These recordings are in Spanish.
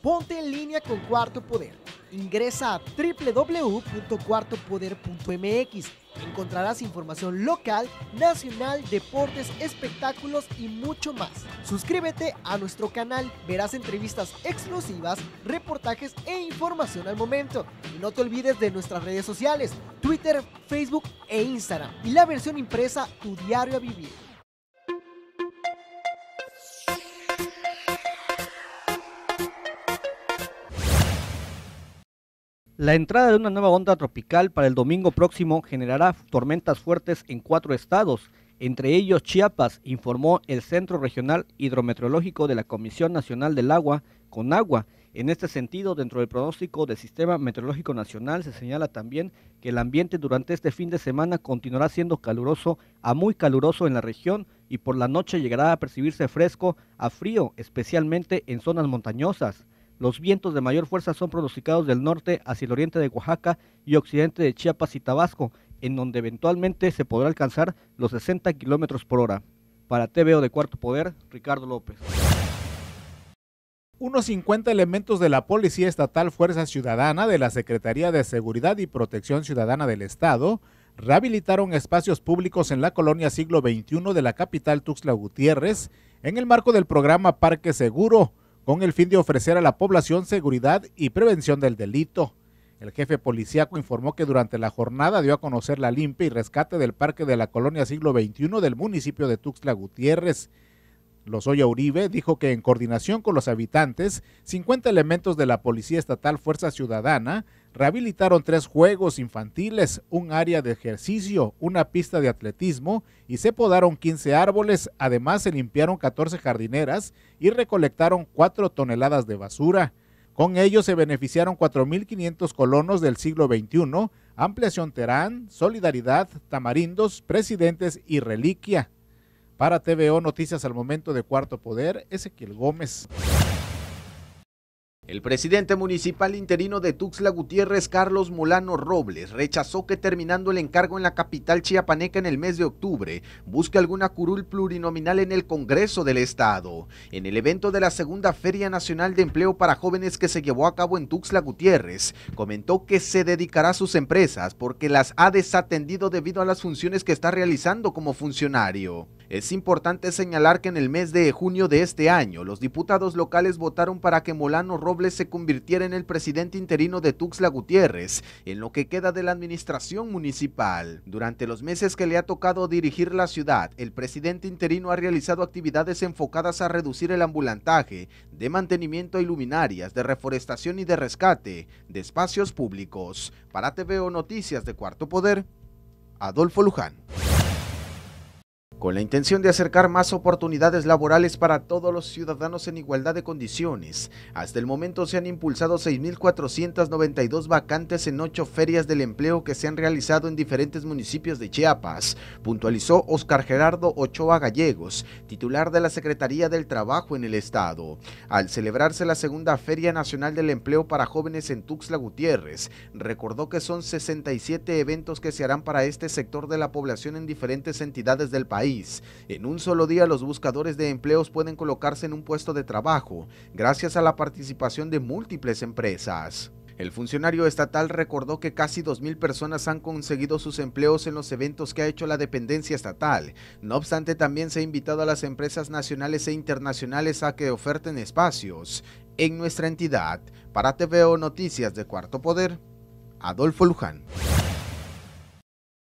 Ponte en línea con Cuarto Poder. Ingresa a www.cuartopoder.mx. Encontrarás información local, nacional, deportes, espectáculos y mucho más. Suscríbete a nuestro canal, verás entrevistas exclusivas, reportajes e información al momento. Y no te olvides de nuestras redes sociales, Twitter, Facebook e Instagram. Y la versión impresa, tu diario a vivir. La entrada de una nueva onda tropical para el domingo próximo generará tormentas fuertes en cuatro estados, entre ellos Chiapas, informó el Centro Regional Hidrometeorológico de la Comisión Nacional del Agua, Agua. En este sentido, dentro del pronóstico del Sistema Meteorológico Nacional se señala también que el ambiente durante este fin de semana continuará siendo caluroso a muy caluroso en la región y por la noche llegará a percibirse fresco a frío, especialmente en zonas montañosas. Los vientos de mayor fuerza son pronosticados del norte hacia el oriente de Oaxaca y occidente de Chiapas y Tabasco, en donde eventualmente se podrá alcanzar los 60 kilómetros por hora. Para TVO de Cuarto Poder, Ricardo López. Unos 50 elementos de la Policía Estatal Fuerza Ciudadana de la Secretaría de Seguridad y Protección Ciudadana del Estado rehabilitaron espacios públicos en la colonia siglo XXI de la capital Tuxtla Gutiérrez en el marco del programa Parque Seguro, con el fin de ofrecer a la población seguridad y prevención del delito. El jefe policíaco informó que durante la jornada dio a conocer la limpia y rescate del parque de la colonia siglo XXI del municipio de Tuxtla Gutiérrez. Lozoya Uribe dijo que en coordinación con los habitantes, 50 elementos de la Policía Estatal Fuerza Ciudadana rehabilitaron tres juegos infantiles, un área de ejercicio, una pista de atletismo y se podaron 15 árboles. Además, se limpiaron 14 jardineras y recolectaron 4 toneladas de basura. Con ello se beneficiaron 4.500 colonos del siglo XXI, Ampliación Terán, Solidaridad, Tamarindos, Presidentes y Reliquia. Para TVO Noticias al momento de Cuarto Poder, Ezequiel Gómez. El presidente municipal interino de Tuxla Gutiérrez, Carlos Molano Robles, rechazó que terminando el encargo en la capital chiapaneca en el mes de octubre, busque alguna curul plurinominal en el Congreso del Estado. En el evento de la segunda Feria Nacional de Empleo para Jóvenes que se llevó a cabo en Tuxla Gutiérrez, comentó que se dedicará a sus empresas porque las ha desatendido debido a las funciones que está realizando como funcionario. Es importante señalar que en el mes de junio de este año, los diputados locales votaron para que Molano Robles se convirtiera en el presidente interino de Tuxtla Gutiérrez, en lo que queda de la administración municipal. Durante los meses que le ha tocado dirigir la ciudad, el presidente interino ha realizado actividades enfocadas a reducir el ambulantaje, de mantenimiento a luminarias, de reforestación y de rescate, de espacios públicos. Para TVO Noticias de Cuarto Poder, Adolfo Luján con la intención de acercar más oportunidades laborales para todos los ciudadanos en igualdad de condiciones. Hasta el momento se han impulsado 6.492 vacantes en ocho ferias del empleo que se han realizado en diferentes municipios de Chiapas, puntualizó Oscar Gerardo Ochoa Gallegos, titular de la Secretaría del Trabajo en el Estado. Al celebrarse la segunda Feria Nacional del Empleo para Jóvenes en Tuxtla Gutiérrez, recordó que son 67 eventos que se harán para este sector de la población en diferentes entidades del país en un solo día los buscadores de empleos pueden colocarse en un puesto de trabajo gracias a la participación de múltiples empresas. El funcionario estatal recordó que casi 2.000 personas han conseguido sus empleos en los eventos que ha hecho la dependencia estatal. No obstante, también se ha invitado a las empresas nacionales e internacionales a que oferten espacios en nuestra entidad. Para TVO Noticias de Cuarto Poder, Adolfo Luján.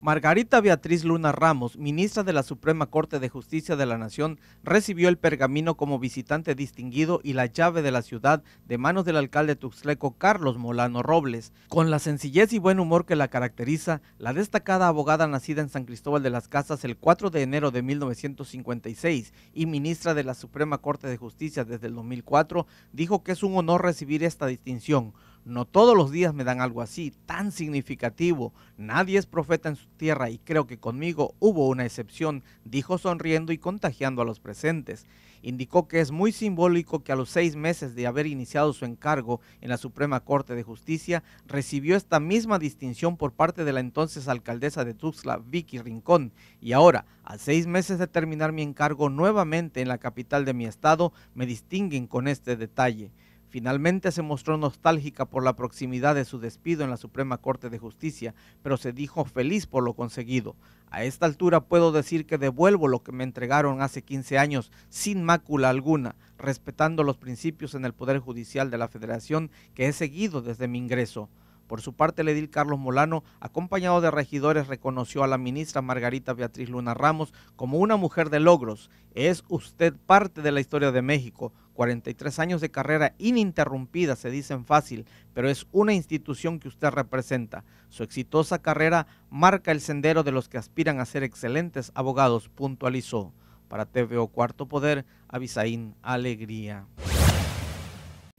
Margarita Beatriz Luna Ramos, ministra de la Suprema Corte de Justicia de la Nación, recibió el pergamino como visitante distinguido y la llave de la ciudad de manos del alcalde tuxleco Carlos Molano Robles. Con la sencillez y buen humor que la caracteriza, la destacada abogada nacida en San Cristóbal de las Casas el 4 de enero de 1956 y ministra de la Suprema Corte de Justicia desde el 2004, dijo que es un honor recibir esta distinción no todos los días me dan algo así, tan significativo. Nadie es profeta en su tierra y creo que conmigo hubo una excepción, dijo sonriendo y contagiando a los presentes. Indicó que es muy simbólico que a los seis meses de haber iniciado su encargo en la Suprema Corte de Justicia, recibió esta misma distinción por parte de la entonces alcaldesa de Tuxtla, Vicky Rincón. Y ahora, a seis meses de terminar mi encargo nuevamente en la capital de mi estado, me distinguen con este detalle. Finalmente se mostró nostálgica por la proximidad de su despido en la Suprema Corte de Justicia, pero se dijo feliz por lo conseguido. A esta altura puedo decir que devuelvo lo que me entregaron hace 15 años sin mácula alguna, respetando los principios en el Poder Judicial de la Federación que he seguido desde mi ingreso. Por su parte, el edil Carlos Molano, acompañado de regidores, reconoció a la ministra Margarita Beatriz Luna Ramos como una mujer de logros. Es usted parte de la historia de México, 43 años de carrera ininterrumpida se dicen fácil, pero es una institución que usted representa. Su exitosa carrera marca el sendero de los que aspiran a ser excelentes abogados, puntualizó. Para TVO Cuarto Poder, Avisaín Alegría.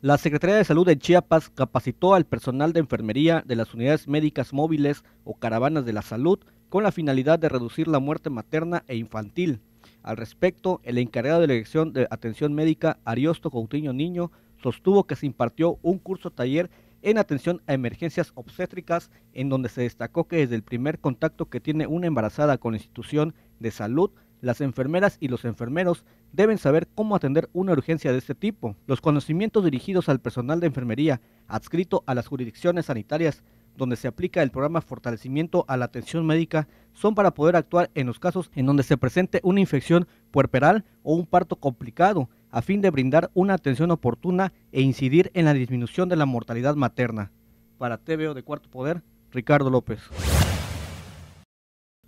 La Secretaría de Salud de Chiapas capacitó al personal de enfermería de las unidades médicas móviles o caravanas de la salud con la finalidad de reducir la muerte materna e infantil. Al respecto, el encargado de la Dirección de Atención Médica, Ariosto Coutinho Niño, sostuvo que se impartió un curso taller en atención a emergencias obstétricas, en donde se destacó que desde el primer contacto que tiene una embarazada con la institución de salud, las enfermeras y los enfermeros deben saber cómo atender una urgencia de este tipo. Los conocimientos dirigidos al personal de enfermería adscrito a las jurisdicciones sanitarias donde se aplica el programa Fortalecimiento a la Atención Médica, son para poder actuar en los casos en donde se presente una infección puerperal o un parto complicado, a fin de brindar una atención oportuna e incidir en la disminución de la mortalidad materna. Para TVO de Cuarto Poder, Ricardo López.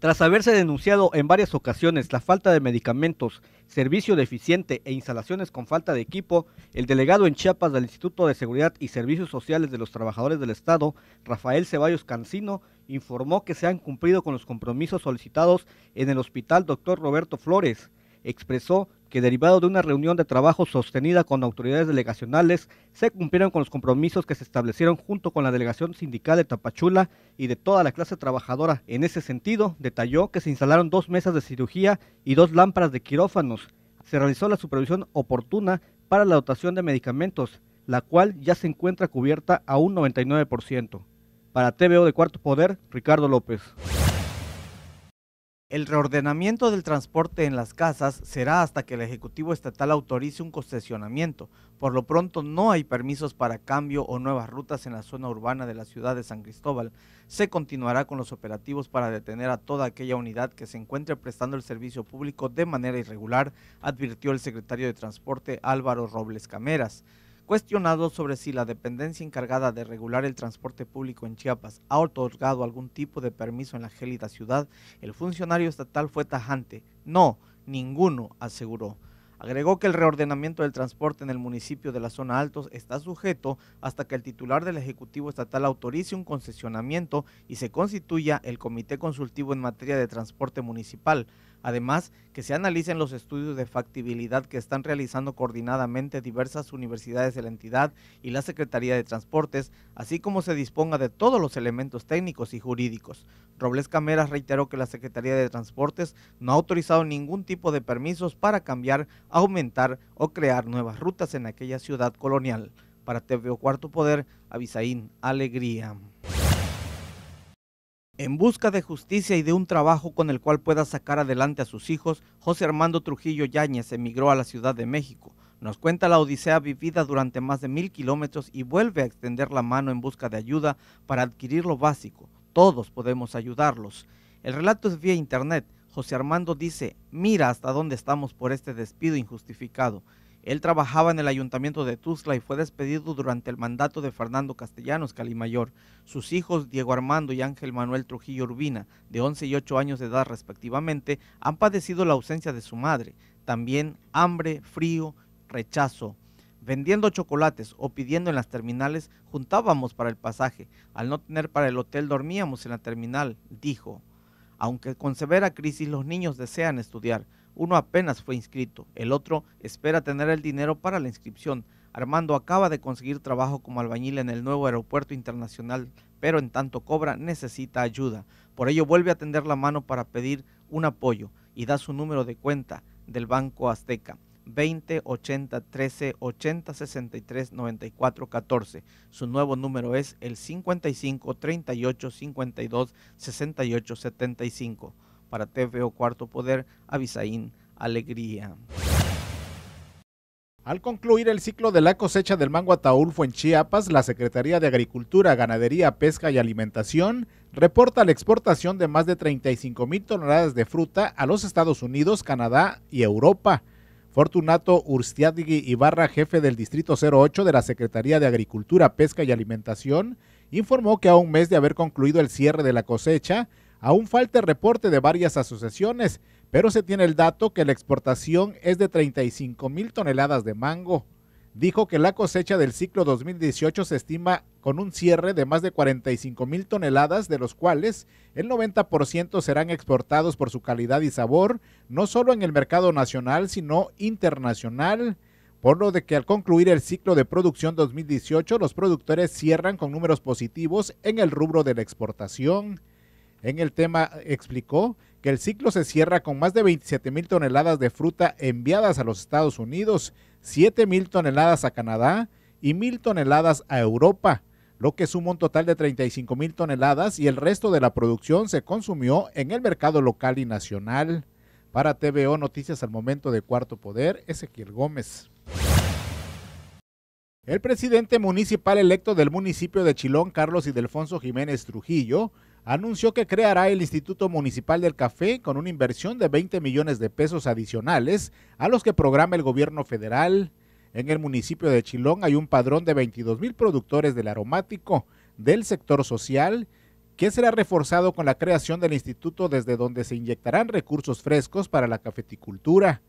Tras haberse denunciado en varias ocasiones la falta de medicamentos, servicio deficiente e instalaciones con falta de equipo, el delegado en Chiapas del Instituto de Seguridad y Servicios Sociales de los Trabajadores del Estado, Rafael Ceballos Cancino, informó que se han cumplido con los compromisos solicitados en el Hospital Dr. Roberto Flores. Expresó que derivado de una reunión de trabajo sostenida con autoridades delegacionales, se cumplieron con los compromisos que se establecieron junto con la delegación sindical de Tapachula y de toda la clase trabajadora. En ese sentido, detalló que se instalaron dos mesas de cirugía y dos lámparas de quirófanos. Se realizó la supervisión oportuna para la dotación de medicamentos, la cual ya se encuentra cubierta a un 99%. Para TVO de Cuarto Poder, Ricardo López. El reordenamiento del transporte en las casas será hasta que el Ejecutivo Estatal autorice un concesionamiento. Por lo pronto no hay permisos para cambio o nuevas rutas en la zona urbana de la ciudad de San Cristóbal. Se continuará con los operativos para detener a toda aquella unidad que se encuentre prestando el servicio público de manera irregular, advirtió el secretario de Transporte Álvaro Robles Cameras. Cuestionado sobre si la dependencia encargada de regular el transporte público en Chiapas ha otorgado algún tipo de permiso en la gélida ciudad, el funcionario estatal fue tajante. No, ninguno, aseguró. Agregó que el reordenamiento del transporte en el municipio de la zona altos está sujeto hasta que el titular del Ejecutivo Estatal autorice un concesionamiento y se constituya el Comité Consultivo en materia de transporte municipal. Además, que se analicen los estudios de factibilidad que están realizando coordinadamente diversas universidades de la entidad y la Secretaría de Transportes, así como se disponga de todos los elementos técnicos y jurídicos. Robles Cameras reiteró que la Secretaría de Transportes no ha autorizado ningún tipo de permisos para cambiar, aumentar o crear nuevas rutas en aquella ciudad colonial. Para TVO Cuarto Poder, Avisaín Alegría. En busca de justicia y de un trabajo con el cual pueda sacar adelante a sus hijos, José Armando Trujillo Yáñez emigró a la Ciudad de México. Nos cuenta la odisea vivida durante más de mil kilómetros y vuelve a extender la mano en busca de ayuda para adquirir lo básico. Todos podemos ayudarlos. El relato es vía internet. José Armando dice, mira hasta dónde estamos por este despido injustificado. Él trabajaba en el ayuntamiento de Tuzla y fue despedido durante el mandato de Fernando Castellanos Calimayor. Sus hijos Diego Armando y Ángel Manuel Trujillo Urbina, de 11 y 8 años de edad respectivamente, han padecido la ausencia de su madre, también hambre, frío, rechazo. Vendiendo chocolates o pidiendo en las terminales, juntábamos para el pasaje. Al no tener para el hotel, dormíamos en la terminal, dijo. Aunque con severa crisis los niños desean estudiar. Uno apenas fue inscrito, el otro espera tener el dinero para la inscripción. Armando acaba de conseguir trabajo como albañil en el nuevo aeropuerto internacional, pero en tanto cobra necesita ayuda. Por ello vuelve a tender la mano para pedir un apoyo y da su número de cuenta del Banco Azteca. 20 80 13 80 63 94 14. Su nuevo número es el 55 38 52 68 75. Para TVO Cuarto Poder, Avisaín Alegría. Al concluir el ciclo de la cosecha del mango ataulfo en Chiapas, la Secretaría de Agricultura, Ganadería, Pesca y Alimentación reporta la exportación de más de 35 mil toneladas de fruta a los Estados Unidos, Canadá y Europa. Fortunato Urstiadigui Ibarra, jefe del Distrito 08 de la Secretaría de Agricultura, Pesca y Alimentación, informó que a un mes de haber concluido el cierre de la cosecha, Aún falta el reporte de varias asociaciones, pero se tiene el dato que la exportación es de 35 mil toneladas de mango. Dijo que la cosecha del ciclo 2018 se estima con un cierre de más de 45 mil toneladas, de los cuales el 90% serán exportados por su calidad y sabor, no solo en el mercado nacional, sino internacional por lo de que al concluir el ciclo de producción 2018 los productores cierran con números positivos en el rubro de la exportación. En el tema explicó que el ciclo se cierra con más de 27 mil toneladas de fruta enviadas a los Estados Unidos, 7 mil toneladas a Canadá y mil toneladas a Europa, lo que suma un total de 35 mil toneladas y el resto de la producción se consumió en el mercado local y nacional. Para TVO Noticias al Momento de Cuarto Poder, Ezequiel Gómez. El presidente municipal electo del municipio de Chilón, Carlos Idelfonso Jiménez Trujillo, anunció que creará el Instituto Municipal del Café con una inversión de 20 millones de pesos adicionales a los que programa el gobierno federal. En el municipio de Chilón hay un padrón de 22 mil productores del aromático del sector social que será reforzado con la creación del instituto desde donde se inyectarán recursos frescos para la cafeticultura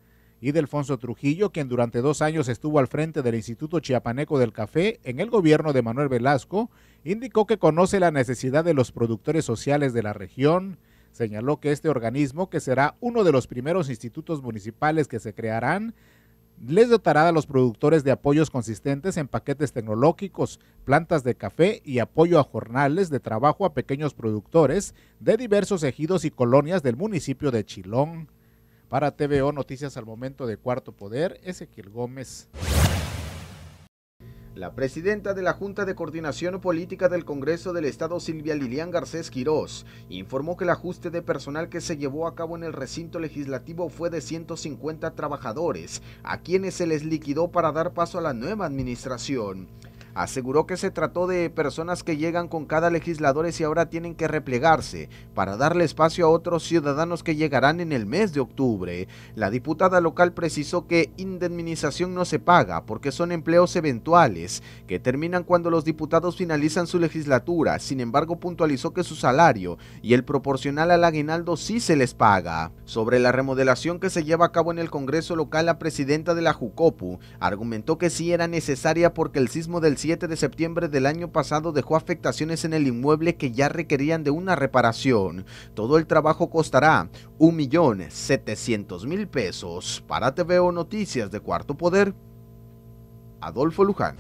y Delfonso Trujillo, quien durante dos años estuvo al frente del Instituto Chiapaneco del Café en el gobierno de Manuel Velasco, indicó que conoce la necesidad de los productores sociales de la región. Señaló que este organismo, que será uno de los primeros institutos municipales que se crearán, les dotará a los productores de apoyos consistentes en paquetes tecnológicos, plantas de café y apoyo a jornales de trabajo a pequeños productores de diversos ejidos y colonias del municipio de Chilón. Para TVO Noticias al Momento de Cuarto Poder, Ezequiel Gómez. La presidenta de la Junta de Coordinación Política del Congreso del Estado, Silvia Lilian Garcés Quirós, informó que el ajuste de personal que se llevó a cabo en el recinto legislativo fue de 150 trabajadores, a quienes se les liquidó para dar paso a la nueva administración. Aseguró que se trató de personas que llegan con cada legisladores y ahora tienen que replegarse para darle espacio a otros ciudadanos que llegarán en el mes de octubre. La diputada local precisó que indemnización no se paga porque son empleos eventuales que terminan cuando los diputados finalizan su legislatura. Sin embargo, puntualizó que su salario y el proporcional al aguinaldo sí se les paga. Sobre la remodelación que se lleva a cabo en el Congreso local, la presidenta de la Jucopu argumentó que sí era necesaria porque el sismo del de septiembre del año pasado dejó afectaciones en el inmueble que ya requerían de una reparación. Todo el trabajo costará 1.700.000 pesos. Para TVO Noticias de Cuarto Poder, Adolfo Luján.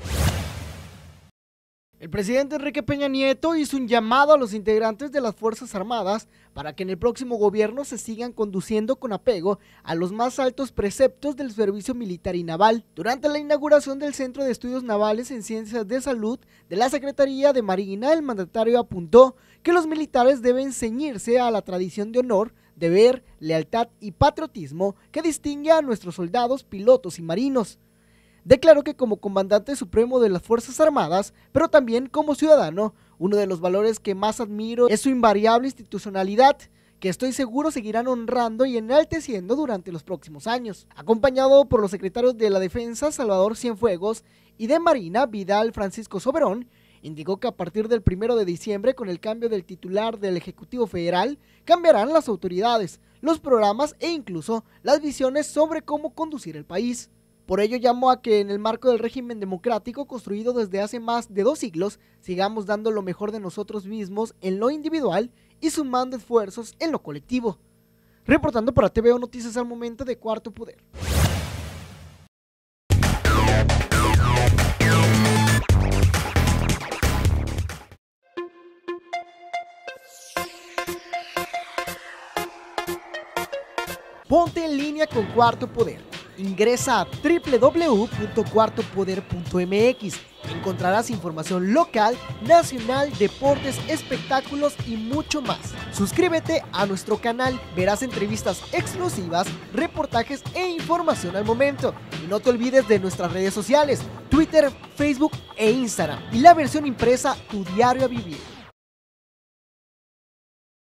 El presidente Enrique Peña Nieto hizo un llamado a los integrantes de las Fuerzas Armadas para que en el próximo gobierno se sigan conduciendo con apego a los más altos preceptos del servicio militar y naval. Durante la inauguración del Centro de Estudios Navales en Ciencias de Salud de la Secretaría de Marina, el mandatario apuntó que los militares deben ceñirse a la tradición de honor deber, lealtad y patriotismo que distingue a nuestros soldados, pilotos y marinos declaró que como comandante supremo de las Fuerzas Armadas, pero también como ciudadano, uno de los valores que más admiro es su invariable institucionalidad que estoy seguro seguirán honrando y enalteciendo durante los próximos años. Acompañado por los secretarios de la Defensa Salvador Cienfuegos y de Marina Vidal Francisco Soberón, indicó que a partir del 1 de diciembre, con el cambio del titular del Ejecutivo Federal, cambiarán las autoridades, los programas e incluso las visiones sobre cómo conducir el país. Por ello llamo a que en el marco del régimen democrático construido desde hace más de dos siglos, sigamos dando lo mejor de nosotros mismos en lo individual y sumando esfuerzos en lo colectivo. Reportando para TVO Noticias al momento de Cuarto Poder. Ponte en línea con Cuarto Poder Ingresa a www.cuartopoder.mx. Encontrarás información local, nacional, deportes, espectáculos y mucho más. Suscríbete a nuestro canal, verás entrevistas exclusivas, reportajes e información al momento. Y no te olvides de nuestras redes sociales, Twitter, Facebook e Instagram. Y la versión impresa, tu diario a vivir.